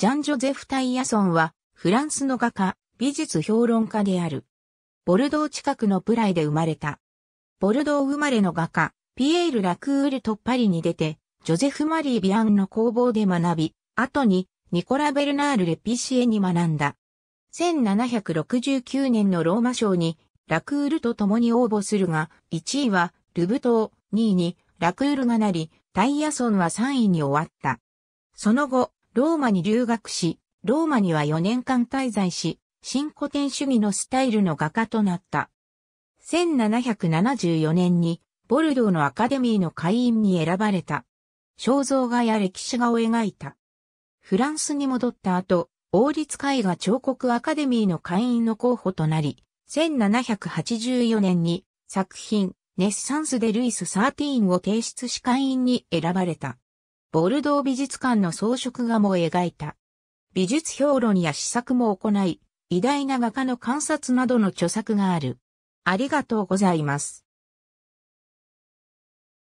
ジャン・ジョゼフ・タイヤソンは、フランスの画家、美術評論家である。ボルドー近くのプライで生まれた。ボルドー生まれの画家、ピエール・ラクールとパリに出て、ジョゼフ・マリー・ビアンの工房で学び、後に、ニコラ・ベルナール・レピシエに学んだ。1769年のローマ賞に、ラクールと共に応募するが、1位は、ルブ島、2位に、ラクールがなり、タイヤソンは3位に終わった。その後、ローマに留学し、ローマには4年間滞在し、新古典主義のスタイルの画家となった。1774年に、ボルドーのアカデミーの会員に選ばれた。肖像画や歴史画を描いた。フランスに戻った後、王立絵画彫刻アカデミーの会員の候補となり、1784年に作品、ネッサンス・でルイス・13を提出し会員に選ばれた。ボルドー美術館の装飾画も描いた。美術評論や試作も行い、偉大な画家の観察などの著作がある。ありがとうございます。